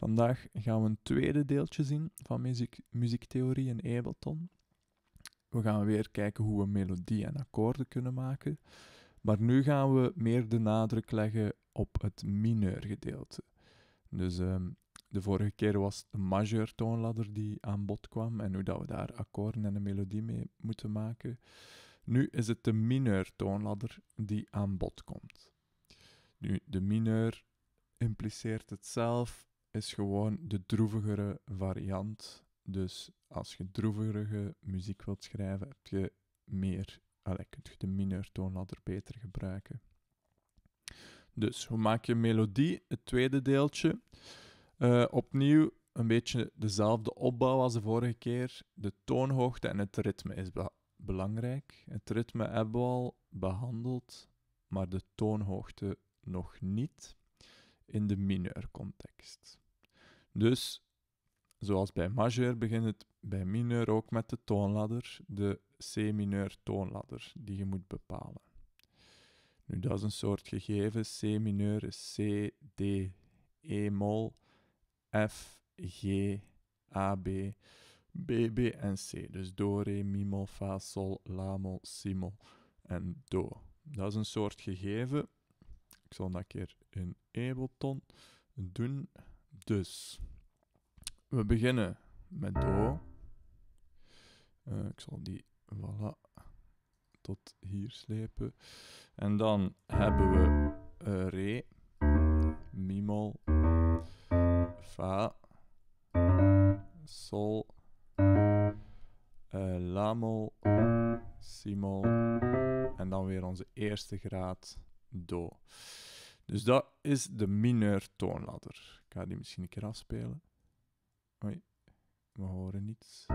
Vandaag gaan we een tweede deeltje zien van muziek, muziektheorie en Ableton. We gaan weer kijken hoe we melodie en akkoorden kunnen maken. Maar nu gaan we meer de nadruk leggen op het mineur gedeelte. Dus ehm, de vorige keer was de majeur toonladder die aan bod kwam en hoe dat we daar akkoorden en een melodie mee moeten maken. Nu is het de mineur toonladder die aan bod komt. Nu, de mineur impliceert het zelf is gewoon de droevigere variant. Dus als je droevigere muziek wilt schrijven, heb je meer, allez, kun je de mineurtoonladder beter gebruiken. Dus hoe maak je melodie? Het tweede deeltje. Eh, opnieuw een beetje dezelfde opbouw als de vorige keer. De toonhoogte en het ritme is belangrijk. Het ritme hebben we al behandeld, maar de toonhoogte nog niet in de mineur context. Dus zoals bij majeur begint het bij mineur ook met de toonladder, de C-mineur toonladder die je moet bepalen. Nu, dat is een soort gegeven. C-mineur is C, D, E-mol, F, G, A, B, B, B en C. Dus do, re, mi, mol, fa, sol, la, mol, si, mol en do. Dat is een soort gegeven ik zal dat een keer in Ableton doen. Dus, we beginnen met Do. Eh, ik zal die, voilà, tot hier slepen. En dan hebben we uh, Re, Mimol, Fa, Sol, uh, Lamol, Simol. En dan weer onze eerste graad do. Dus dat is de mineur toonladder. Ik ga die misschien een keer afspelen. Oei, we horen niets.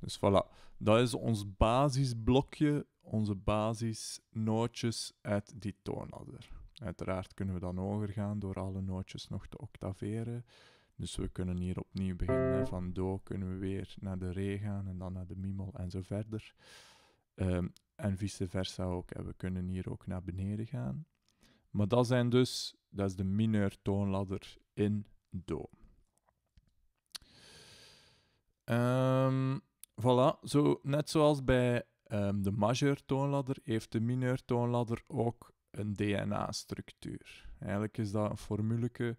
Dus voilà, dat is ons basisblokje, onze basisnootjes uit die toonladder. Uiteraard kunnen we dan hoger gaan door alle nootjes nog te octaveren. Dus we kunnen hier opnieuw beginnen. Van do kunnen we weer naar de re gaan en dan naar de mimol en zo verder. Ehm, en vice versa ook. En we kunnen hier ook naar beneden gaan. Maar dat zijn dus, dat is de mineur toonladder in do. Um, voilà, zo, net zoals bij ehm, de majeur toonladder heeft de mineur toonladder ook een DNA-structuur. Eigenlijk is dat een formuleke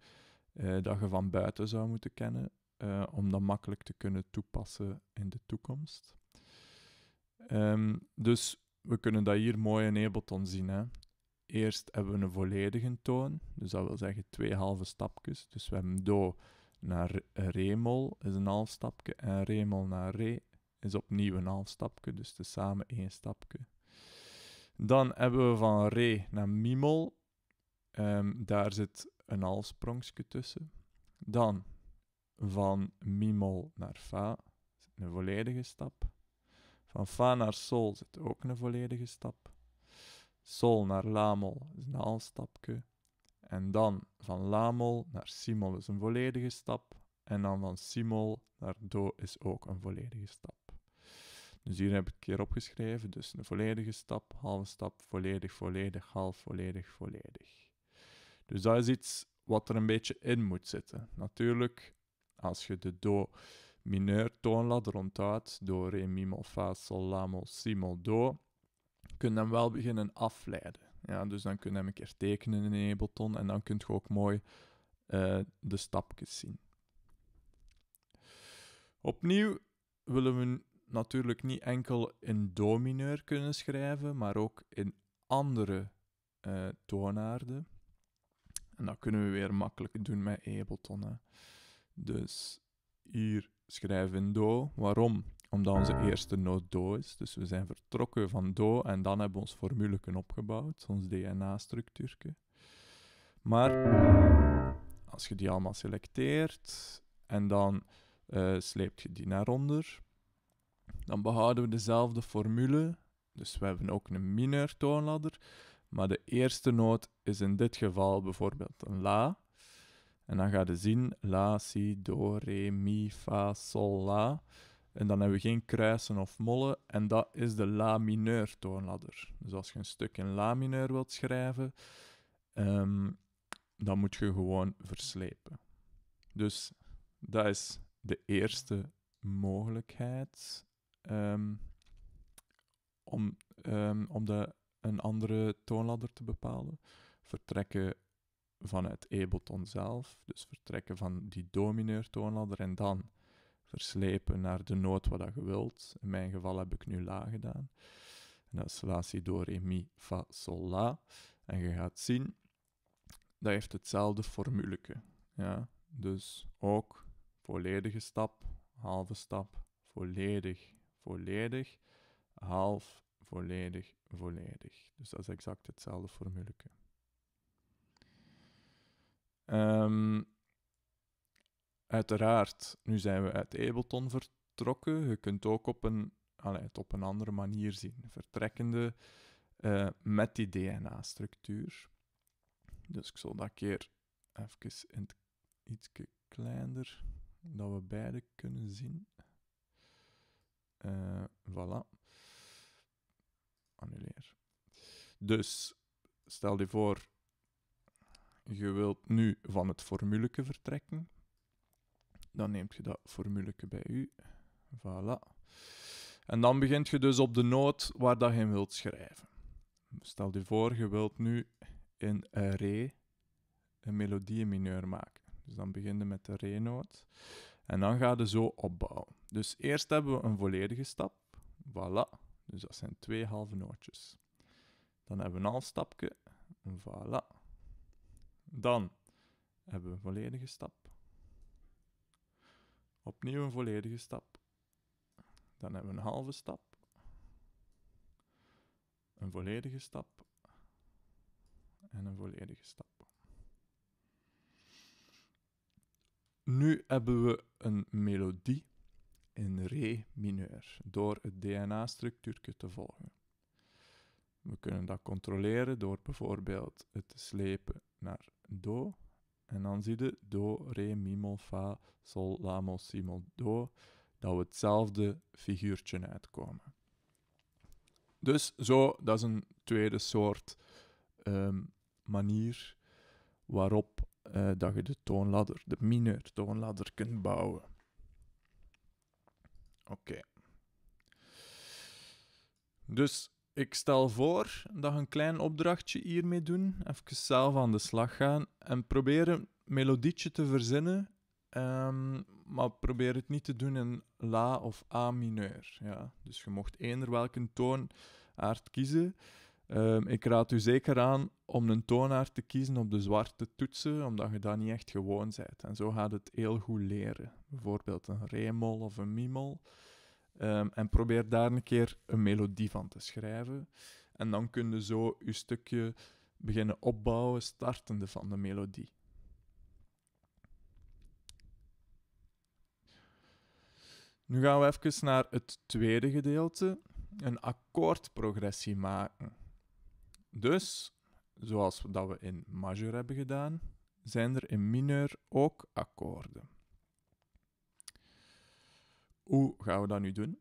eh, dat je van buiten zou moeten kennen, eh, om dat makkelijk te kunnen toepassen in de toekomst. Ehm, dus we kunnen dat hier mooi in Ableton zien. Hè? Eerst hebben we een volledige toon, dus dat wil zeggen twee halve stapjes. Dus we hebben do naar remol is een half stapje en remol naar re is opnieuw een half stapje, dus tezamen één stapje. Dan hebben we van re naar mi Um, ehm, daar zit een halfsprongje tussen. Dan van mi-mol naar fa een volledige stap. Van fa naar sol zit ook een volledige stap. Sol naar la-mol is een halfstapje. En dan van la-mol naar si-mol is een volledige stap. En dan van si-mol naar do is ook een volledige stap. Dus hier heb ik keer opgeschreven. Dus een volledige stap, halve stap, volledig, volledig, half, volledig, volledig. Dus dat is iets wat er een beetje in moet zitten. Natuurlijk, als je de do mineur toonladder ronduit, do, re, mi, mol, fa, sol, la, mol, si, mol, do, kun je hem wel beginnen afleiden. Ja, dus dan kun je hem een keer tekenen in Ableton en dan kun je ook mooi eh, de stapjes zien. Opnieuw willen we natuurlijk niet enkel in do mineur kunnen schrijven, maar ook in andere eh, toonaarden. En dat kunnen we weer makkelijk doen met Ableton. Dus hier schrijven we do. Waarom? Omdat onze ah. eerste noot do is. Dus we zijn vertrokken van do en dan hebben we ons formule opgebouwd, ons dna structuur Maar als je die allemaal selecteert en dan uh, eh, sleep je die naar onder, dan behouden we dezelfde formule. Dus we hebben ook een minor toonladder, maar de eerste noot is in dit geval bijvoorbeeld een La. En dan ga je zien La, Si, Do, Re, Mi, Fa, Sol, La. En dan hebben we geen kruisen of mollen. En dat is de La mineur toonladder. Dus als je een stuk in La mineur wilt schrijven, ehm, dan moet je gewoon verslepen. Dus dat is de eerste mogelijkheid ehm, om, ehm, om de een andere toonladder te bepalen. Vertrekken vanuit E-boton zelf, dus vertrekken van die domineur toonladder en dan verslepen naar de noot wat je wilt. In mijn geval heb ik nu La gedaan. En dat is La, Si, Do, Re, Mi, Fa, Sol, La. En je gaat zien, dat heeft hetzelfde formuleke. Ja? Dus ook volledige stap, halve stap, volledig, volledig, half, volledig, volledig. Dus dat is exact hetzelfde formuleke. Ehm, uiteraard, nu zijn we uit Ableton vertrokken. Je kunt ook op een, allez, op een andere manier zien. Vertrekkende eh, met die DNA-structuur. Dus ik zal dat keer even iets kleiner, dat we beide kunnen zien. Uh, voilà annuleer. Dus stel je voor, je wilt nu van het formuleke vertrekken. Dan neemt je dat formuleke bij u. Voilà. En dan begint je dus op de noot waar dat je in wilt schrijven. Stel je voor, je wilt nu in een re een melodie mineur maken. Dus dan begin je met de re-noot. En dan ga je zo opbouwen. Dus eerst hebben we een volledige stap. Voilà. Dus dat zijn twee halve nootjes. Dan hebben we een half stapje. Voilà. Dan hebben we een volledige stap. Opnieuw een volledige stap. Dan hebben we een halve stap. Een volledige stap. En een volledige stap. Nu hebben we een melodie in re mineur door het DNA-structuurtje te volgen. We kunnen dat controleren door bijvoorbeeld het slepen naar do. En dan zie je do, re, mi, mol, fa, sol, la, mol, si, mol, do. Dat we hetzelfde figuurtje uitkomen. Dus zo, dat is een tweede soort ehm, manier waarop eh, dat je de toonladder, de mineur toonladder, kunt bouwen. Oké. Dus ik stel voor dat we een klein opdrachtje hiermee doen. Even zelf aan de slag gaan en probeer een melodietje te verzinnen. Ehm, maar probeer het niet te doen in La of A mineur. Ja. Dus je mocht eender welke toon kiezen. Ehm, ik raad u zeker aan om een toonaar te kiezen op de zwarte toetsen, omdat je dat niet echt gewoon bent. En zo gaat het heel goed leren. Bijvoorbeeld een remol of een mimol. Ehm, en probeer daar een keer een melodie van te schrijven. En dan kun je zo je stukje beginnen opbouwen, startende van de melodie. Nu gaan we even naar het tweede gedeelte, een akkoordprogressie maken. Dus, zoals dat we in majeur hebben gedaan, zijn er in mineur ook akkoorden. Hoe gaan we dat nu doen?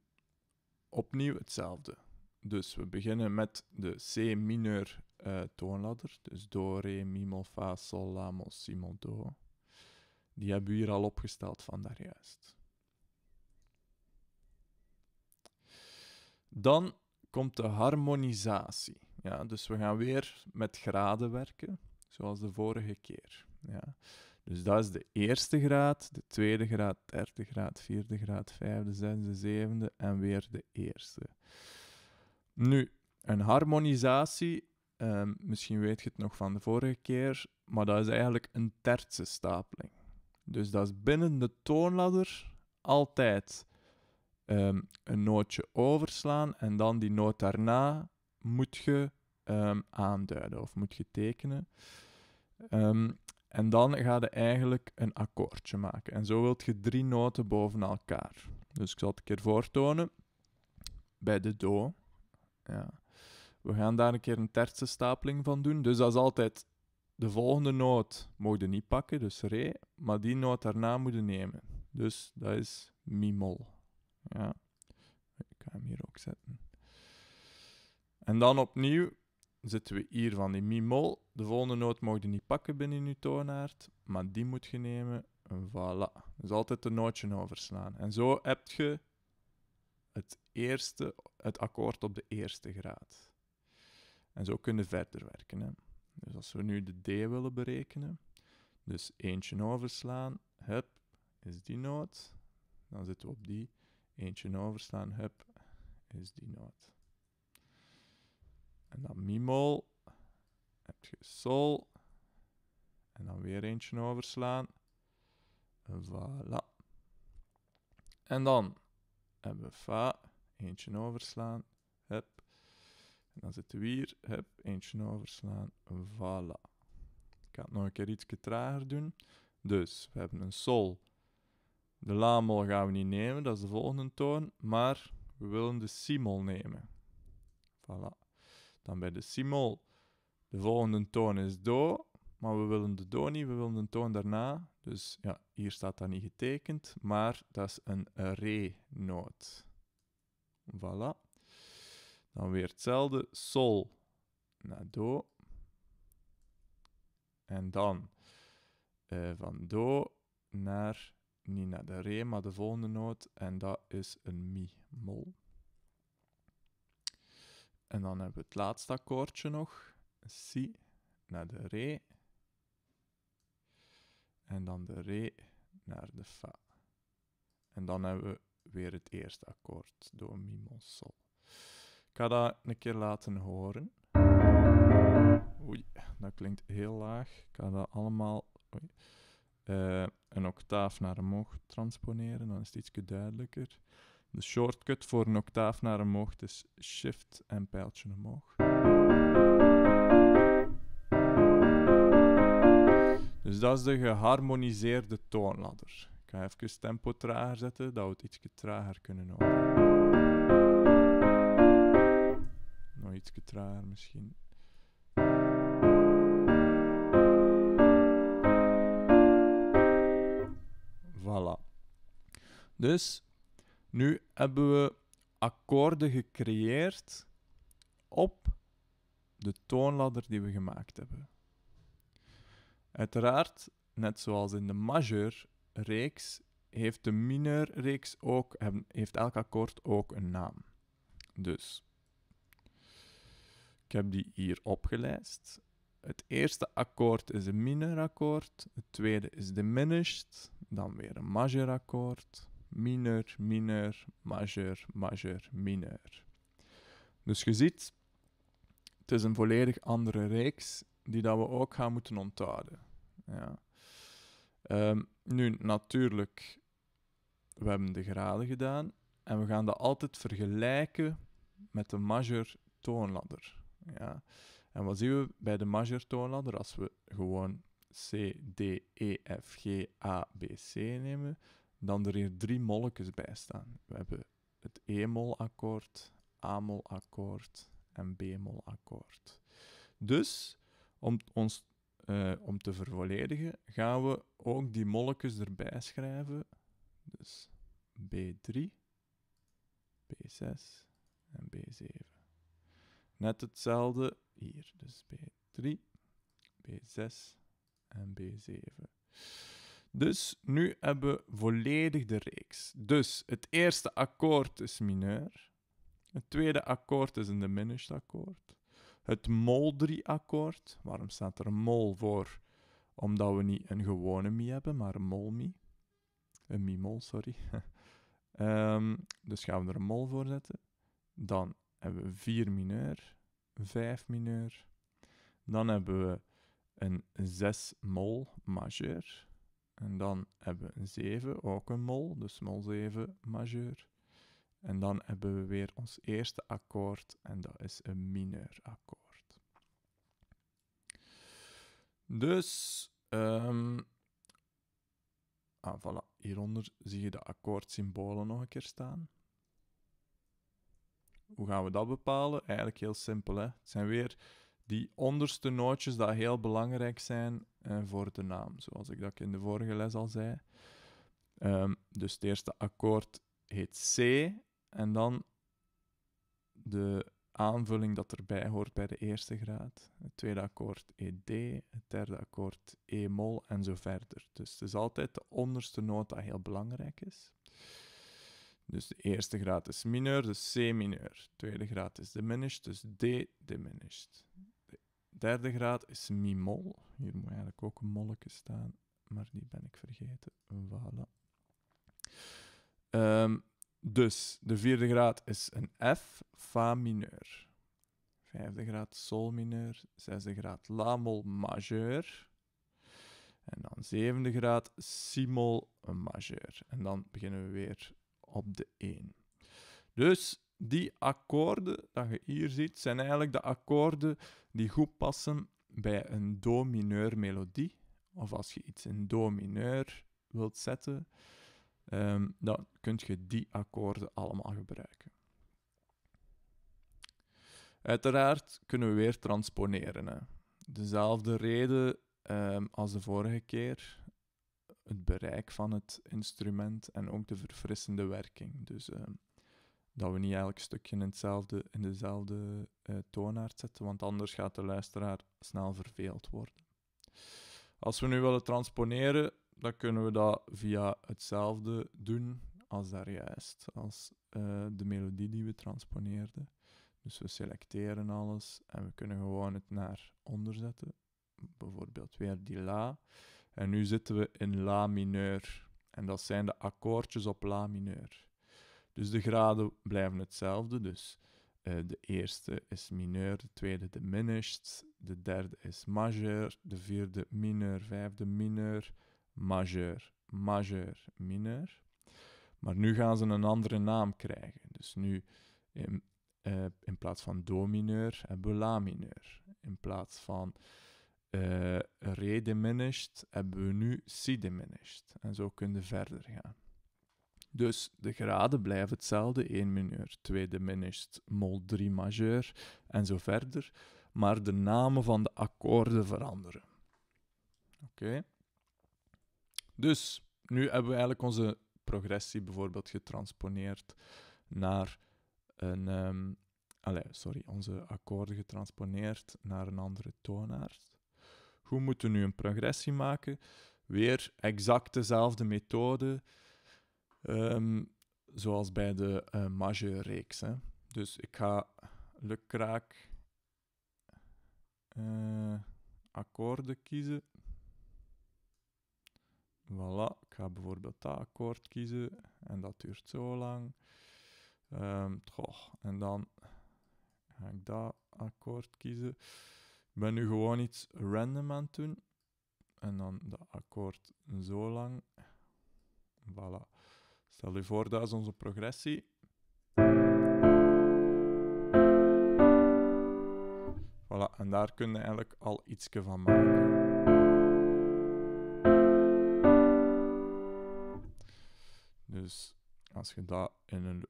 Opnieuw hetzelfde. Dus we beginnen met de C mineur eh, toonladder. Dus do, re, mi, mol, fa, sol, la, mol, si, mol, do. Die hebben we hier al opgesteld van juist. Dan komt de harmonisatie. Ja, dus we gaan weer met graden werken, zoals de vorige keer. Ja. Dus dat is de eerste graad, de tweede graad, derde graad, vierde graad, vijfde, zesde, zevende en weer de eerste. Nu, een harmonisatie, ehm, misschien weet je het nog van de vorige keer, maar dat is eigenlijk een tertse stapeling. Dus dat is binnen de toonladder altijd ehm, een nootje overslaan en dan die noot daarna moet je ehm, aanduiden of moet je tekenen. Ehm, en dan ga je eigenlijk een akkoordje maken. En zo wilt je drie noten boven elkaar. Dus ik zal het een keer voortonen. Bij de do. Ja. We gaan daar een keer een tertse stapeling van doen. Dus dat is altijd de volgende noot mogen je niet pakken, dus re, maar die noot daarna moeten nemen. Dus dat is mi mol. Ja. Ik ga hem hier ook zetten. En dan opnieuw zitten we hier van die mi-mol. De volgende noot mag je niet pakken binnen je toonaard, maar die moet je nemen. voilà. Dus altijd de nootje overslaan. En zo heb je het, eerste, het akkoord op de eerste graad. En zo kun je verder werken. Hè. Dus als we nu de D willen berekenen, dus eentje overslaan, hup, is die noot. Dan zitten we op die. Eentje overslaan, hup, is die noot. En dan mimol. Heb je sol. En dan weer eentje overslaan. Voilà. En dan hebben we fa. Eentje overslaan. Hup. En dan zitten we hier. Hup. Eentje overslaan. Voilà. Ik ga het nog een keer iets trager doen. Dus we hebben een sol. De la-mol gaan we niet nemen, dat is de volgende toon. Maar we willen de si-mol nemen. Voilà dan bij de simol. De volgende toon is do, maar we willen de do niet, we willen de toon daarna. Dus ja, hier staat dat niet getekend, maar dat is een re-noot. Voilà. Dan weer hetzelfde, sol naar do. En dan eh, van do naar, niet naar de re, maar de volgende noot. En dat is een mi-mol. En dan hebben we het laatste akkoordje nog. Si naar de re. En dan de re naar de fa. En dan hebben we weer het eerste akkoord. Do, mi, sol. Ik ga dat een keer laten horen. Oei, dat klinkt heel laag. Ik ga dat allemaal oei, eh, een octaaf naar omhoog transponeren. Dan is het ietsje duidelijker. De shortcut voor een octaaf naar omhoog is dus shift en pijltje omhoog. Dus dat is de geharmoniseerde toonladder. Ik ga even tempo trager zetten, dat we het iets trager kunnen horen. Nog iets trager misschien. Voilà. Dus nu hebben we akkoorden gecreëerd op de toonladder die we gemaakt hebben. Uiteraard, net zoals in de majeur-reeks, heeft de mineur-reeks ook, heeft elk akkoord ook een naam. Dus, ik heb die hier opgelijst. Het eerste akkoord is een minor akkoord, het tweede is diminished, dan weer een majeur akkoord, minor, minor, majeur, majeur, mineur. Dus je ziet, het is een volledig andere reeks die dat we ook gaan moeten onthouden. Ja. Ehm, nu, natuurlijk, we hebben de graden gedaan en we gaan dat altijd vergelijken met de major toonladder. Ja. En wat zien we bij de major toonladder als we gewoon C, D, E, F, G, A, B, C nemen? dan er hier drie molletjes bij staan. We hebben het E-mol-akkoord, A-mol-akkoord en B-mol-akkoord. Dus, om, ons, eh, om te vervolledigen, gaan we ook die molletjes erbij schrijven. Dus B3, B6 en B7. Net hetzelfde hier. Dus B3, B6 en B7. Dus nu hebben we volledig de reeks. Dus het eerste akkoord is mineur. Het tweede akkoord is een diminished akkoord. Het mol 3 akkoord. Waarom staat er mol voor? Omdat we niet een gewone mi hebben, maar een mol mi. Een mi mol, sorry. Ehm, dus gaan we er een mol voor zetten. Dan hebben we 4 mineur, 5 mineur. Dan hebben we een 6 mol majeur. En dan hebben we een 7, ook een mol, dus mol 7 majeur. En dan hebben we weer ons eerste akkoord en dat is een mineur akkoord. Dus, ehm, ah, voilà. hieronder zie je de akkoordsymbolen nog een keer staan. Hoe gaan we dat bepalen? Eigenlijk heel simpel. Hè? Het zijn weer die onderste nootjes dat heel belangrijk zijn eh, voor de naam, zoals ik dat in de vorige les al zei. Ehm, dus het eerste akkoord heet C en dan de aanvulling dat erbij hoort bij de eerste graad. Het tweede akkoord e D, het derde akkoord E-mol en zo verder. Dus het is altijd de onderste noot dat heel belangrijk is. Dus de eerste graad is mineur, dus C mineur. Tweede graad is diminished, dus D diminished. Derde graad is mi-mol. Hier moet eigenlijk ook een molletje staan, maar die ben ik vergeten. Voilà. Ehm, dus de vierde graad is een F, fa mineur. Vijfde graad sol mineur. Zesde graad la mol majeur. En dan zevende graad si mol majeur. En dan beginnen we weer op de 1. Dus die akkoorden dat je hier ziet, zijn eigenlijk de akkoorden die goed passen bij een do-mineur melodie. Of als je iets in do-mineur wilt zetten, ehm, dan kun je die akkoorden allemaal gebruiken. Uiteraard kunnen we weer transponeren. Hè. Dezelfde reden ehm, als de vorige keer. Het bereik van het instrument en ook de verfrissende werking. Dus ehm, dat we niet elk stukje in, hetzelfde, in dezelfde uh, toonaard zetten, want anders gaat de luisteraar snel verveeld worden. Als we nu willen transponeren, dan kunnen we dat via hetzelfde doen als daar juist, als eh, de melodie die we transponeerden. Dus we selecteren alles en we kunnen gewoon het naar onder zetten. Bijvoorbeeld weer die La. En nu zitten we in La mineur. En dat zijn de akkoordjes op La mineur. Dus de graden blijven hetzelfde. Dus eh, de eerste is mineur, de tweede diminished, de derde is majeur, de vierde mineur, vijfde mineur, majeur, majeur, mineur. Maar nu gaan ze een andere naam krijgen. Dus nu in, eh, in plaats van do-mineur hebben we la-mineur. In plaats van eh, re-diminished hebben we nu si-diminished. En zo kunnen we verder gaan. Dus de graden blijven hetzelfde, 1 mineur, 2 diminished, mol 3 majeur en zo verder. Maar de namen van de akkoorden veranderen. Oké. Dus nu hebben we eigenlijk onze progressie bijvoorbeeld getransponeerd naar een. Um, ehm, allez, sorry, onze akkoorden getransponeerd naar een andere toonaard. Hoe moeten we nu een progressie maken? Weer exact dezelfde methode. Ehm, zoals bij de uh, eh, reeks Dus ik ga lukraak uh, akkoorden kiezen. Voilà, ik ga bijvoorbeeld dat akkoord kiezen en dat duurt zo lang. Um, toch, en dan ga ik dat akkoord kiezen. Ik ben nu gewoon iets random aan doen. En dan dat akkoord zo lang. Voilà. Stel je voor, dat is onze progressie. Voilà, en daar kun je eigenlijk al ietsje van maken. Dus als je dat in een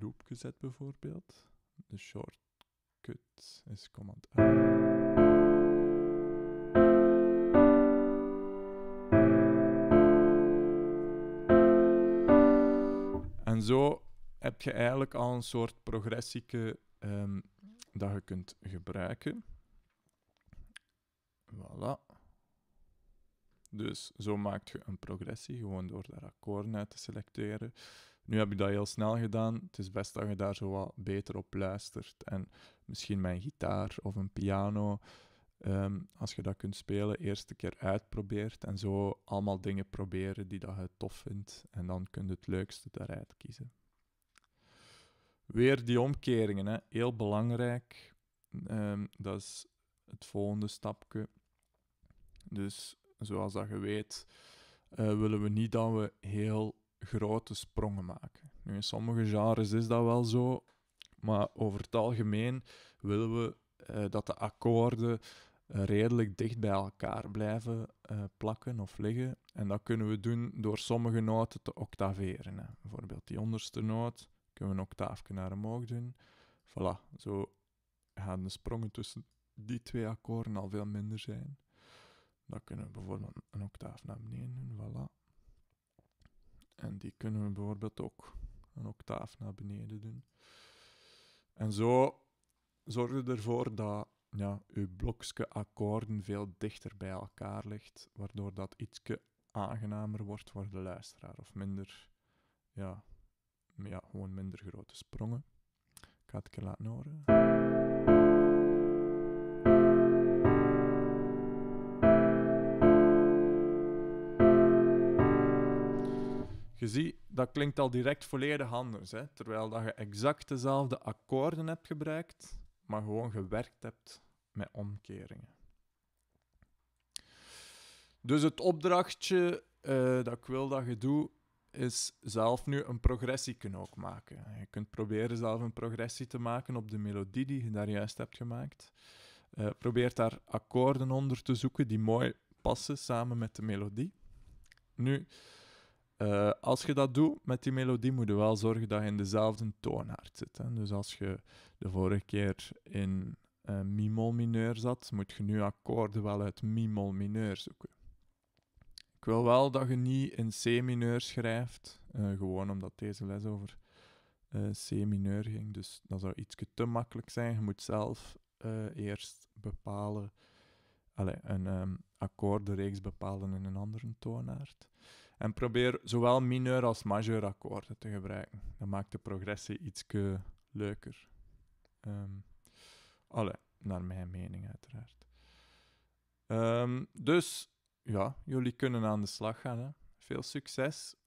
loopje zet bijvoorbeeld, de shortcut is command A. zo heb je eigenlijk al een soort progressieke ehm, dat je kunt gebruiken. Voilà. Dus zo maak je een progressie, gewoon door daar akkoorden uit te selecteren. Nu heb ik dat heel snel gedaan. Het is best dat je daar zo wat beter op luistert. En misschien mijn gitaar of een piano Ehm, als je dat kunt spelen, eerste keer uitprobeert en zo allemaal dingen proberen die dat je tof vindt. En dan kun je het leukste daaruit kiezen. Weer die omkeringen, hè. heel belangrijk. Ehm, dat is het volgende stapje. Dus zoals dat je weet, eh, willen we niet dat we heel grote sprongen maken. Nu, in sommige genres is dat wel zo, maar over het algemeen willen we eh, dat de akkoorden redelijk dicht bij elkaar blijven eh, plakken of liggen. En dat kunnen we doen door sommige noten te octaveren. Bijvoorbeeld die onderste noot kunnen we een octaafje naar omhoog doen. Voilà, zo gaan de sprongen tussen die twee akkoorden al veel minder zijn. Dan kunnen we bijvoorbeeld een octaaf naar beneden doen, voilà. En die kunnen we bijvoorbeeld ook een octaaf naar beneden doen. En zo zorgen we ervoor dat ja, uw blokje akkoorden veel dichter bij elkaar ligt, waardoor dat ietske aangenamer wordt voor de luisteraar of minder, ja, ja gewoon minder grote sprongen. Ik ga het keer laten nou horen. Je ziet, dat klinkt al direct volledig anders, hè? terwijl dat je exact dezelfde akkoorden hebt gebruikt, maar gewoon gewerkt hebt met omkeringen. Dus het opdrachtje eh, dat ik wil dat je doet, is zelf nu een progressie kunnen ook maken. Je kunt proberen zelf een progressie te maken op de melodie die je daar juist hebt gemaakt. Eh, probeer daar akkoorden onder te zoeken die mooi passen samen met de melodie. Nu, eh, als je dat doet met die melodie, moet je wel zorgen dat je in dezelfde toonaard zit. Hè. Dus als je de vorige keer in uh, mi-mol mineur zat, moet je nu akkoorden wel uit mi-mol mineur zoeken. Ik wil wel dat je niet in C-mineur schrijft, eh, gewoon omdat deze les over C-mineur ging. Dus dat zou iets te makkelijk zijn. Je moet zelf eerst bepalen, allez, een um, akkoordenreeks bepalen in een andere toonaard. En probeer zowel mineur als majeur akkoorden te gebruiken. Dat maakt de progressie iets leuker. Ehm, allee, naar mijn mening uiteraard. Ehm, dus ja, jullie kunnen aan de slag gaan. Hè. Veel succes.